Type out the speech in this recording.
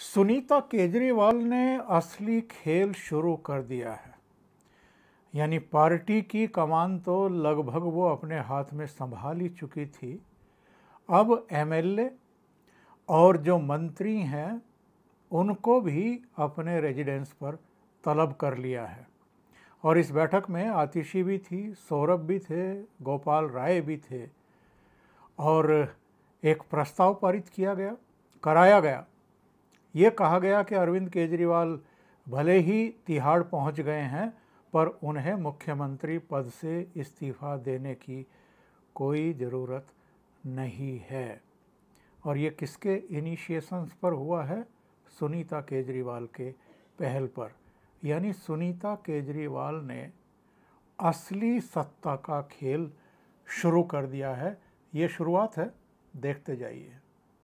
सुनीता केजरीवाल ने असली खेल शुरू कर दिया है यानी पार्टी की कमान तो लगभग वो अपने हाथ में संभाल ही चुकी थी अब एमएलए और जो मंत्री हैं उनको भी अपने रेजिडेंस पर तलब कर लिया है और इस बैठक में आतिशी भी थी सौरभ भी थे गोपाल राय भी थे और एक प्रस्ताव पारित किया गया कराया गया ये कहा गया कि अरविंद केजरीवाल भले ही तिहाड़ पहुंच गए हैं पर उन्हें मुख्यमंत्री पद से इस्तीफा देने की कोई ज़रूरत नहीं है और ये किसके इनिशिएशंस पर हुआ है सुनीता केजरीवाल के पहल पर यानी सुनीता केजरीवाल ने असली सत्ता का खेल शुरू कर दिया है ये शुरुआत है देखते जाइए